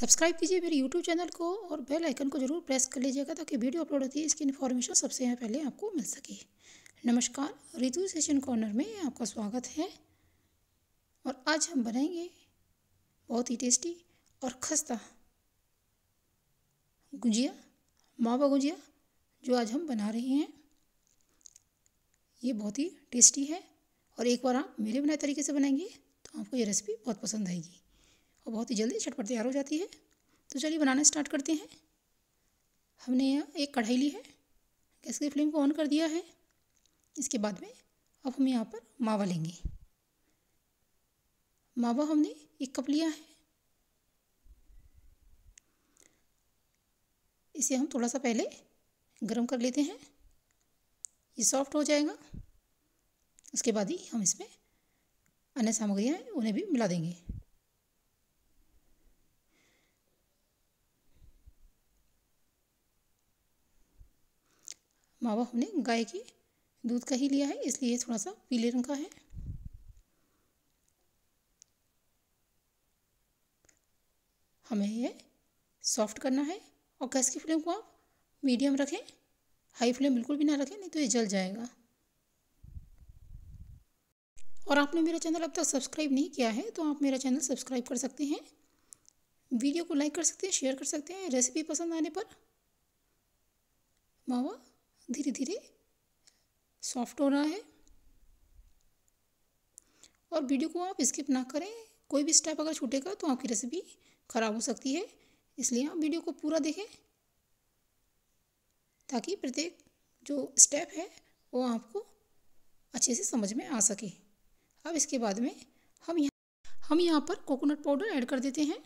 subscribe कीजिए मेरे YouTube channel को और बेल आइकन को जरूर प्रेस कर लीजिएगा ताकि वीडियो अपलोड होती है इसकी इन्फॉर्मेशन सबसे यहाँ पहले आपको मिल सके नमस्कार रितु सेशन कॉर्नर में आपका स्वागत है और आज हम बनाएंगे बहुत ही टेस्टी और खस्ता गुजिया मावा गुजिया जो आज हम बना रहे हैं ये बहुत ही टेस्टी है और एक बार आप मेरे बनाए तरीके से बनाएंगे तो आपको ये रेसिपी बहुत पसंद आएगी और बहुत ही जल्दी झटपट तैयार हो जाती है तो चलिए बनाना स्टार्ट करते हैं हमने यहाँ एक कढ़ाई ली है गैस की फ्लेम को ऑन कर दिया है इसके बाद में अब हम यहाँ पर मावा लेंगे मावा हमने एक कप लिया है इसे हम थोड़ा सा पहले गर्म कर लेते हैं ये सॉफ्ट हो जाएगा उसके बाद ही हम इसमें अन्य सामग्रियाँ उन्हें भी मिला देंगे मावा हमने गाय के दूध का ही लिया है इसलिए ये थोड़ा सा पीले रंग का है हमें ये सॉफ्ट करना है और गैस की फ्लेम को आप मीडियम रखें हाई फ्लेम बिल्कुल भी ना रखें नहीं तो ये जल जाएगा और आपने मेरा चैनल अब तक सब्सक्राइब नहीं किया है तो आप मेरा चैनल सब्सक्राइब कर सकते हैं वीडियो को लाइक कर सकते हैं शेयर कर सकते हैं रेसिपी पसंद आने पर मावा धीरे धीरे सॉफ्ट हो रहा है और वीडियो को आप स्किप ना करें कोई भी स्टेप अगर छूटेगा तो आपकी रेसिपी ख़राब हो सकती है इसलिए आप वीडियो को पूरा देखें ताकि प्रत्येक जो स्टेप है वो आपको अच्छे से समझ में आ सके अब इसके बाद में हम यहाँ हम यहाँ पर कोकोनट पाउडर ऐड कर देते हैं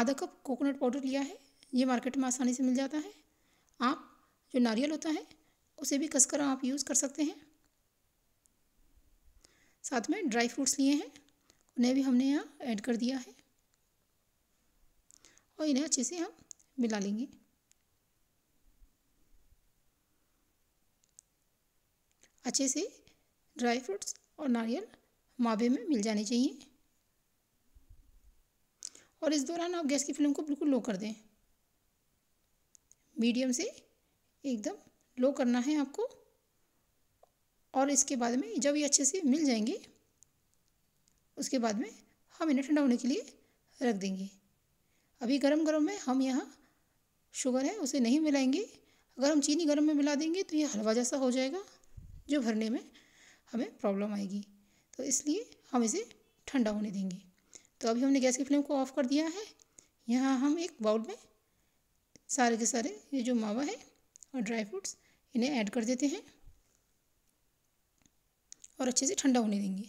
आधा कप कोकोनट पाउडर लिया है ये मार्केट में आसानी से मिल जाता है आप जो नारियल होता है उसे भी कसकर आप यूज़ कर सकते हैं साथ में ड्राई फ्रूट्स लिए हैं उन्हें भी हमने यहाँ ऐड कर दिया है और इन्हें अच्छे से हम मिला लेंगे अच्छे से ड्राई फ्रूट्स और नारियल मावे में मिल जाने चाहिए और इस दौरान आप गैस की फ्लेम को बिल्कुल लो कर दें मीडियम से एकदम लो करना है आपको और इसके बाद में जब ये अच्छे से मिल जाएंगे उसके बाद में हम इन्हें ठंडा होने के लिए रख देंगे अभी गरम गरम में हम यहाँ शुगर है उसे नहीं मिलाएंगे अगर हम चीनी गरम में मिला देंगे तो ये हलवा जैसा हो जाएगा जो भरने में हमें प्रॉब्लम आएगी तो इसलिए हम इसे ठंडा होने देंगे तो अभी हमने गैस की फ्लेम को ऑफ़ कर दिया है यहाँ हम एक बाउल में सारे के सारे ये जो मावा है और ड्राई फ्रूट्स इन्हें ऐड कर देते हैं और अच्छे से ठंडा होने देंगे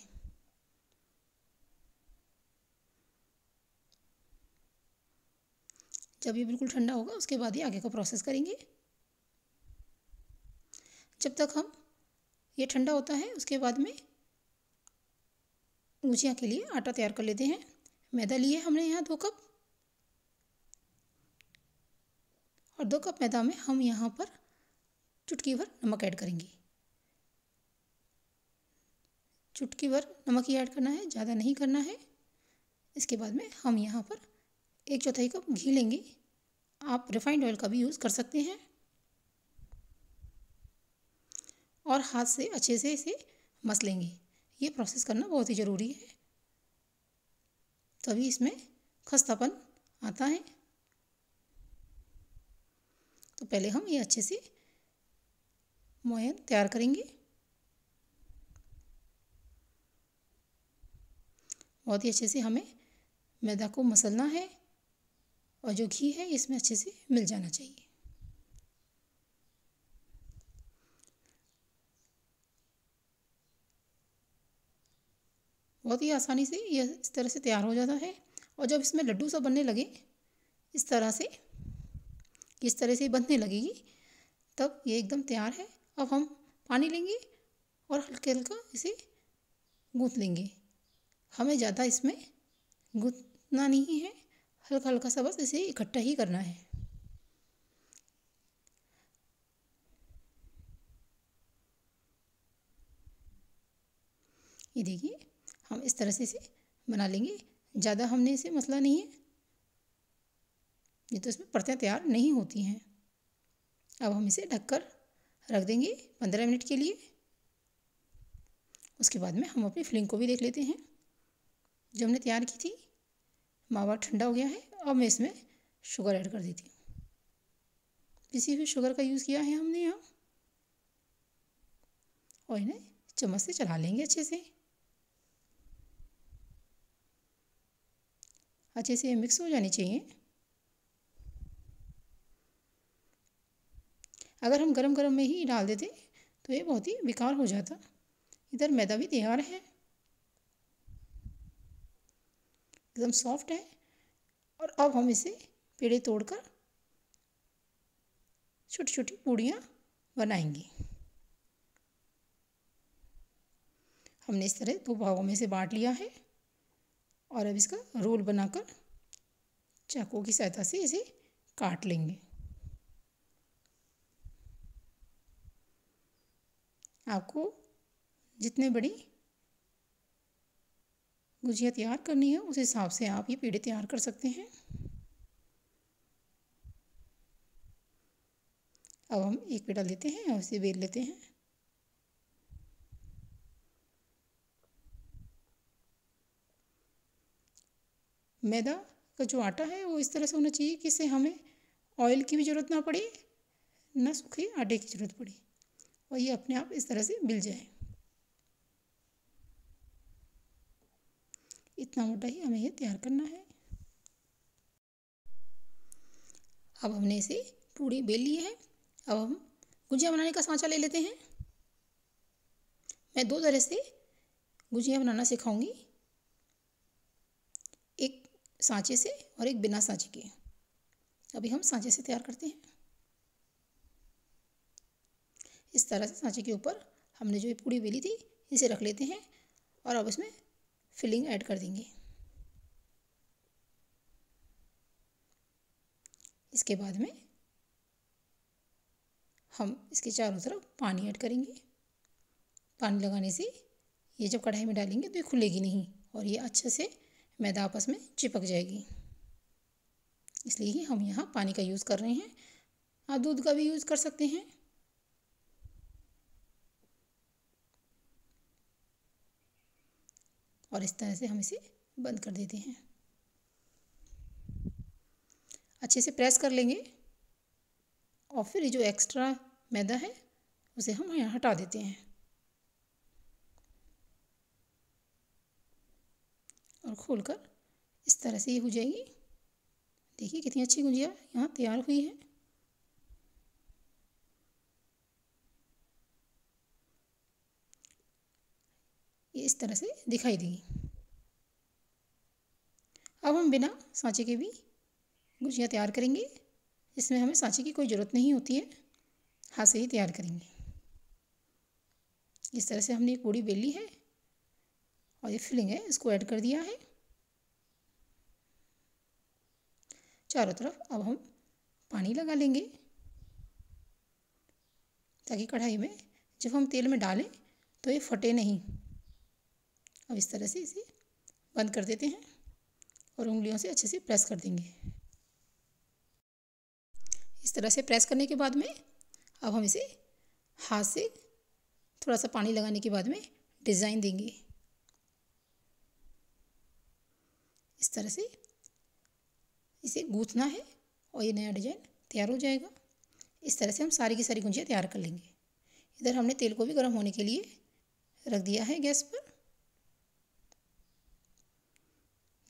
जब ये बिल्कुल ठंडा होगा उसके बाद ही आगे का प्रोसेस करेंगे जब तक हम ये ठंडा होता है उसके बाद में ऊँचियाँ के लिए आटा तैयार कर लेते हैं मैदा लिए हमने यहाँ दो कप और दो कप मैदा में हम यहाँ पर चुटकी भर नमक ऐड करेंगे चुटकी भर नमक ही ऐड करना है ज़्यादा नहीं करना है इसके बाद में हम यहाँ पर एक चौथाई कप घी लेंगे आप रिफाइंड ऑयल का भी यूज़ कर सकते हैं और हाथ से अच्छे से इसे मस लेंगे ये प्रोसेस करना बहुत ही ज़रूरी है तभी इसमें खस्तापन आता है तो पहले हम ये अच्छे से मोयन तैयार करेंगे बहुत ही अच्छे से हमें मैदा को मसलना है और जो घी है इसमें अच्छे से मिल जाना चाहिए बहुत ही आसानी से यह इस तरह से तैयार हो जाता है और जब इसमें लड्डू सब बनने लगे इस तरह से इस तरह से बंधने लगेगी तब ये एकदम तैयार है अब हम पानी लेंगे और हल्के हल्का इसे गूँथ लेंगे हमें ज़्यादा इसमें गूँथना नहीं है हल्का हल्का सा बस इसे इकट्ठा ही करना है ये देखिए हम इस तरह से इसे बना लेंगे ज़्यादा हमने इसे मसला नहीं है ये तो इसमें परतें तैयार नहीं होती हैं अब हम इसे ढककर रख देंगे पंद्रह मिनट के लिए उसके बाद में हम अपनी फिलिंग को भी देख लेते हैं जो हमने तैयार की थी मावा ठंडा हो गया है अब मैं इसमें शुगर ऐड कर देती हूँ किसी भी शुगर का यूज़ किया है हमने यहाँ और इन्हें चम्मच से चला लेंगे अच्छे से अच्छे से मिक्स हो जानी चाहिए अगर हम गरम गरम में ही डाल देते तो ये बहुत ही बेकार हो जाता इधर मैदा भी तैयार है एकदम सॉफ्ट है और अब हम इसे पेड़े तोड़कर छोटी छोटी पूड़ियाँ बनाएंगे हमने इस तरह दो भागों में से बांट लिया है और अब इसका रोल बनाकर चाकू की सहायता से इसे काट लेंगे आपको जितने बड़ी गुजिया तैयार करनी है उस हिसाब से आप ये पेड़े तैयार कर सकते हैं अब हम एक पेड़ा लेते हैं और इसे बेल लेते हैं मैदा का जो आटा है वो इस तरह से होना चाहिए कि इससे हमें ऑयल की भी ज़रूरत ना पड़े ना सूखे आटे की ज़रूरत पड़े और ये अपने आप इस तरह से मिल जाए इतना मोटा ही हमें ये तैयार करना है अब हमने इसे पूरी बेल ली है अब हम गुजिया बनाने का सांचा ले लेते हैं मैं दो तरह से गुजिया बनाना सिखाऊंगी एक सांचे से और एक बिना सांचे के अभी हम सांचे से तैयार करते हैं तरह से सांचे के ऊपर हमने जो ये पूरी बेली थी इसे रख लेते हैं और अब इसमें फिलिंग ऐड कर देंगे इसके बाद में हम इसके चारों तरफ पानी ऐड करेंगे पानी लगाने से ये जब कढ़ाई में डालेंगे तो ये खुलेगी नहीं और ये अच्छे से मैदा आपस में चिपक जाएगी इसलिए ही हम यहाँ पानी का यूज़ कर रहे हैं आप दूध का भी यूज़ कर सकते हैं और इस तरह से हम इसे बंद कर देते हैं अच्छे से प्रेस कर लेंगे और फिर जो एक्स्ट्रा मैदा है उसे हम यहाँ हटा देते हैं और खोलकर इस तरह से ये हो जाएगी देखिए कितनी अच्छी गुजिया यहाँ तैयार हुई है ये इस तरह से दिखाई देगी अब हम बिना सांचे के भी गुजिया तैयार करेंगे इसमें हमें सांचे की कोई ज़रूरत नहीं होती है हाथ से ही तैयार करेंगे इस तरह से हमने एक बूढ़ी बेली है और ये फिलिंग है इसको ऐड कर दिया है चारों तरफ अब हम पानी लगा लेंगे ताकि कढ़ाई में जब हम तेल में डालें तो ये फटे नहीं अब इस तरह से इसे बंद कर देते हैं और उंगलियों से अच्छे से प्रेस कर देंगे इस तरह से प्रेस करने के बाद में अब हम इसे हाथ से थोड़ा सा पानी लगाने के बाद में डिज़ाइन देंगे इस तरह से इसे गूंथना है और ये नया डिज़ाइन तैयार हो जाएगा इस तरह से हम सारी की सारी गुंजियाँ तैयार कर लेंगे इधर हमने तेल को भी गर्म होने के लिए रख दिया है गैस पर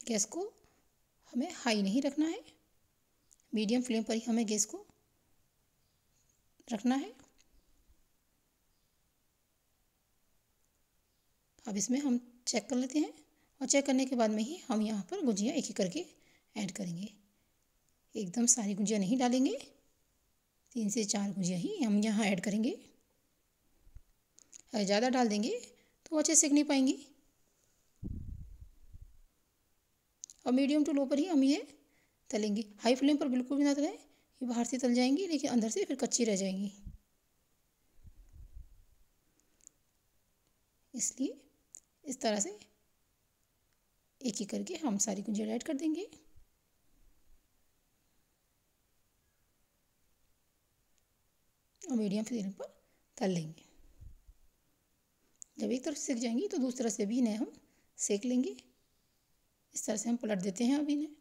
गैस को हमें हाई नहीं रखना है मीडियम फ्लेम पर ही हमें गैस को रखना है अब इसमें हम चेक कर लेते हैं और चेक करने के बाद में ही हम यहाँ पर गुजिया एक एक करके ऐड करेंगे एकदम सारी गुजिया नहीं डालेंगे तीन से चार गुजिया ही हम यहाँ ऐड करेंगे अगर ज़्यादा डाल देंगे तो अच्छे सेक नहीं पाएंगी और मीडियम टू लो पर ही हम ये तलेंगे हाई फ्लेम पर बिल्कुल भी ना तलें ये बाहर से तल जाएंगी लेकिन अंदर से फिर कच्ची रह जाएंगी इसलिए इस तरह से एक एक करके हम सारी गुंजियाँ ऐड कर देंगे और मीडियम फ्लेम पर तल लेंगे जब एक तरफ सेक जाएंगी तो दूसरी तरफ से भी इन्हें हम सेक लेंगे इस तरह से हम पलट देते हैं अभी इन्हें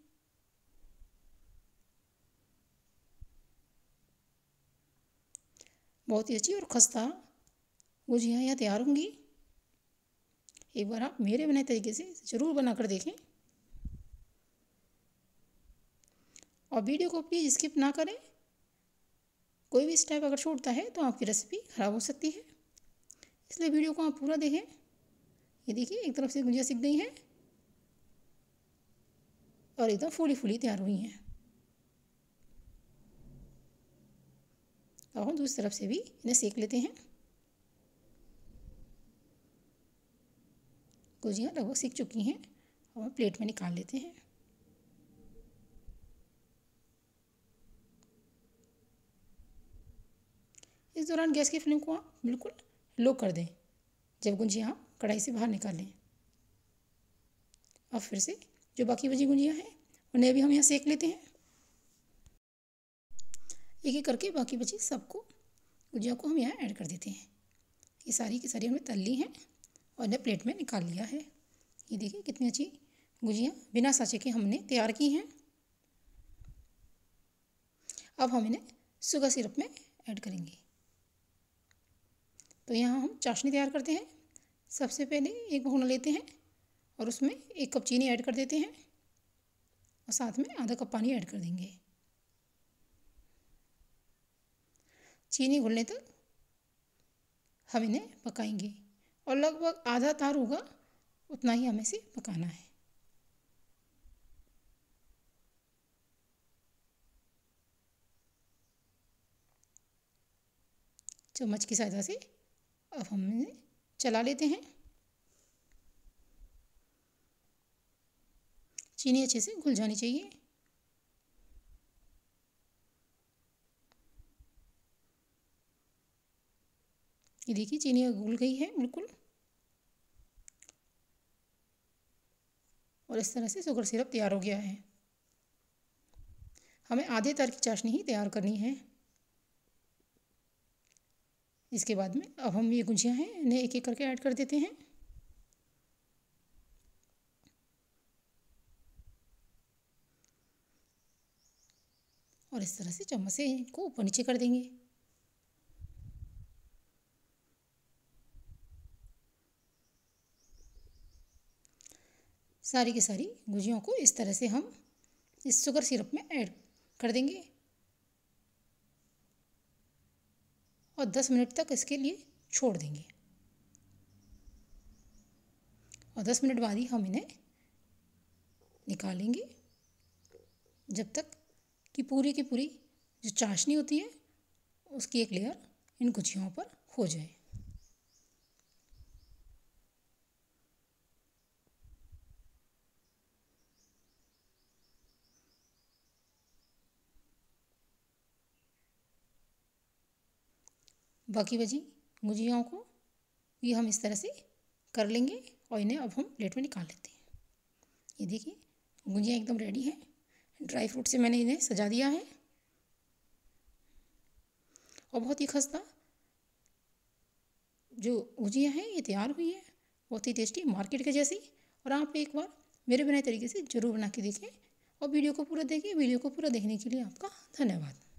बहुत ही अच्छी और खस्ता गुजिया यहाँ तैयार होंगी एक बार आप मेरे बनाए तरीके से ज़रूर बनाकर देखें और वीडियो को प्लीज़ स्किप ना करें कोई भी स्टेप अगर छोड़ता है तो आपकी रेसिपी ख़राब हो सकती है इसलिए वीडियो को आप पूरा देखें ये देखिए एक तरफ से गुजिया सीख गई है और एकदम फूली फूली तैयार हुई हैं अब हम दूसरी तरफ से भी इन्हें सेक लेते हैं गुजियाँ लगभग सीख चुकी हैं और हम प्लेट में निकाल लेते हैं इस दौरान गैस की फ्लेम को आप बिल्कुल लो कर दें जब गुंजियाँ आप कढ़ाई से बाहर निकालें और फिर से जो बाकी बची गुंजियाँ हैं उन्हें भी हम यहाँ सेक लेते हैं एक एक करके बाकी बची सबको गुजिया को हम यहाँ ऐड कर देते हैं ये सारी की सारी हमने तल ली हैं और इन्हें प्लेट में निकाल लिया है ये देखिए कितनी अच्छी गुजिया बिना साँचे के हमने तैयार की हैं अब हम इन्हें सुगर सिरप में ऐड करेंगे तो यहाँ हम चाशनी तैयार करते हैं सबसे पहले एक भगोना लेते हैं और उसमें एक कप चीनी ऐड कर देते हैं और साथ में आधा कप पानी ऐड कर देंगे चीनी घुलने तक हम इन्हें पकाएंगे और लगभग आधा तार होगा उतना ही हमें इसे पकाना है चम्मच की सहायता से अब हम इन्हें चला लेते हैं चीनी अच्छे से घुल जानी चाहिए ये देखिए चीनी घुल गई है बिल्कुल और इस तरह से शुगर सिरप तैयार हो गया है हमें आधे तार की चाशनी ही तैयार करनी है इसके बाद में अब हम ये गुंजियाँ हैं इन्हें एक एक करके ऐड कर देते हैं और इस तरह से चम्मच से इनको ऊपर नीचे कर देंगे सारी की सारी गुजियों को इस तरह से हम इस शुगर सिरप में ऐड कर देंगे और दस मिनट तक इसके लिए छोड़ देंगे और दस मिनट बाद ही हम इन्हें निकालेंगे जब तक कि पूरी की पूरी जो चाशनी होती है उसकी एक लेयर इन गुजियों पर हो जाए बाकी बजी गुजियाओं को ये हम इस तरह से कर लेंगे और इन्हें अब हम प्लेट में निकाल लेते हैं ये देखिए गुजिया एकदम रेडी है ड्राई फ्रूट से मैंने इन्हें सजा दिया है और बहुत ही खस्ता जो भुजिया है ये तैयार हुई है बहुत ही टेस्टी मार्केट के जैसी और आप एक बार मेरे बनाए तरीके से ज़रूर बना के देखें और वीडियो को पूरा देखिए वीडियो को पूरा देखने के लिए आपका धन्यवाद